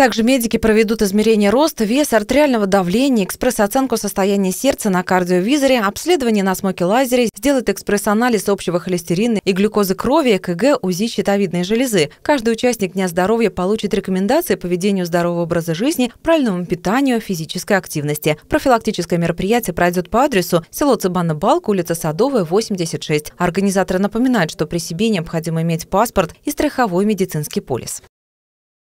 Также медики проведут измерение роста, веса, артериального давления, экспресс-оценку состояния сердца на кардиовизоре, обследование на смоке-лазере, сделают экспресс-анализ общего холестерина и глюкозы крови, ЭКГ, УЗИ щитовидной железы. Каждый участник Дня здоровья получит рекомендации по ведению здорового образа жизни, правильному питанию, физической активности. Профилактическое мероприятие пройдет по адресу село Цыбана-Балка, улица Садовая, 86. Организаторы напоминают, что при себе необходимо иметь паспорт и страховой медицинский полис.